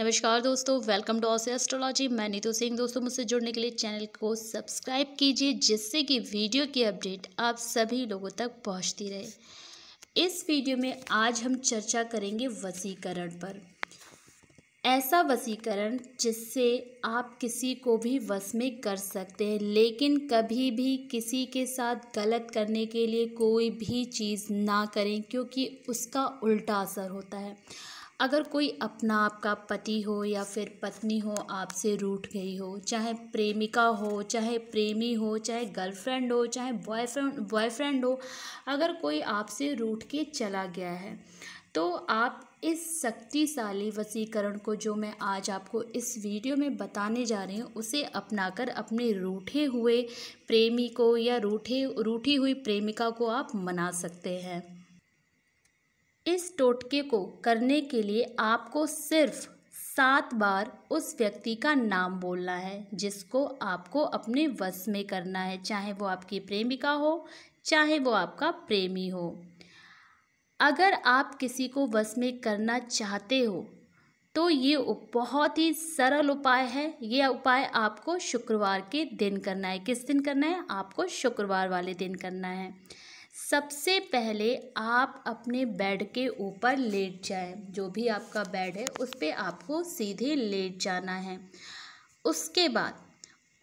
नमस्कार दोस्तों welcome to ऑसर astrology मैं नीतू सिंह दोस्तों मुझसे जुड़ने के लिए चैनल को सब्सक्राइब कीजिए जिससे कि वीडियो की अपडेट आप सभी लोगों तक पहुंचती रहे इस वीडियो में आज हम चर्चा करेंगे वसीकरण पर ऐसा वसीकरण जिससे आप किसी को भी वश में कर सकते हैं लेकिन कभी भी किसी के साथ गलत करने के लिए कोई भी चीज़ ना करें क्योंकि उसका उल्टा असर होता है अगर कोई अपना आपका पति हो या फिर पत्नी हो आपसे रूठ गई हो चाहे प्रेमिका हो चाहे प्रेमी हो चाहे गर्लफ्रेंड हो चाहे बॉयफ्रेंड बॉयफ्रेंड हो अगर कोई आपसे रूठ के चला गया है तो आप इस शक्तिशाली वसीकरण को जो मैं आज आपको इस वीडियो में बताने जा रही हूँ उसे अपनाकर अपने रूठे हुए प्रेमी को या रूठे रूठी हुई प्रेमिका को आप मना सकते हैं इस टोटके को करने के लिए आपको सिर्फ सात बार उस व्यक्ति का नाम बोलना है जिसको आपको अपने वश में करना है चाहे वो आपकी प्रेमिका हो चाहे वो आपका प्रेमी हो अगर आप किसी को वश में करना चाहते हो तो ये बहुत ही सरल उपाय है ये उपाय आपको शुक्रवार के दिन करना है किस दिन करना है आपको शुक्रवार वाले दिन करना है सबसे पहले आप अपने बेड के ऊपर लेट जाएं जो भी आपका बेड है उस पर आपको सीधे लेट जाना है उसके बाद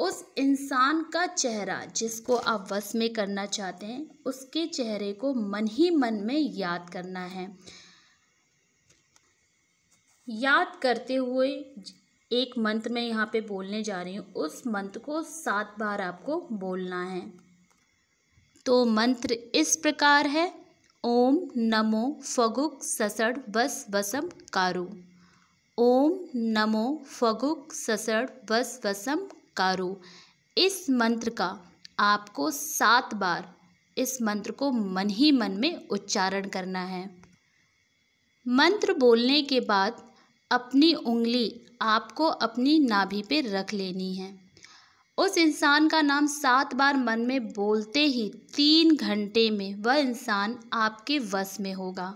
उस इंसान का चेहरा जिसको आप वश में करना चाहते हैं उसके चेहरे को मन ही मन में याद करना है याद करते हुए एक मंत्र में यहाँ पे बोलने जा रही हूँ उस मंत्र को सात बार आपको बोलना है तो मंत्र इस प्रकार है ओम नमो फगुक ससड़ बस वसम कारु ओम नमो फगुक ससड़ बस वसम कारु इस मंत्र का आपको सात बार इस मंत्र को मन ही मन में उच्चारण करना है मंत्र बोलने के बाद अपनी उंगली आपको अपनी नाभि पे रख लेनी है उस इंसान का नाम सात बार मन में बोलते ही तीन घंटे में वह इंसान आपके वश में होगा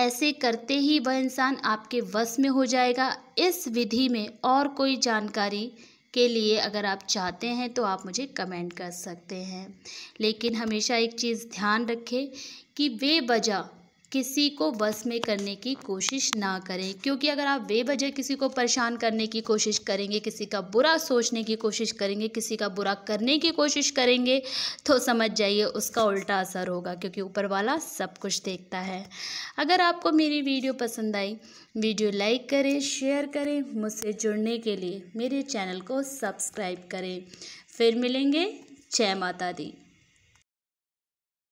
ऐसे करते ही वह इंसान आपके वश में हो जाएगा इस विधि में और कोई जानकारी के लिए अगर आप चाहते हैं तो आप मुझे कमेंट कर सकते हैं लेकिन हमेशा एक चीज़ ध्यान रखें कि बेवजह किसी को बस में करने की कोशिश ना करें क्योंकि अगर आप बेवजह किसी को परेशान करने की कोशिश करेंगे किसी का बुरा सोचने की कोशिश करेंगे किसी का बुरा करने की कोशिश करेंगे तो समझ जाइए उसका उल्टा असर होगा क्योंकि ऊपर वाला सब कुछ देखता है अगर आपको मेरी वीडियो पसंद आई वीडियो लाइक करें शेयर करें मुझसे जुड़ने के लिए मेरे चैनल को सब्सक्राइब करें फिर मिलेंगे जय माता दी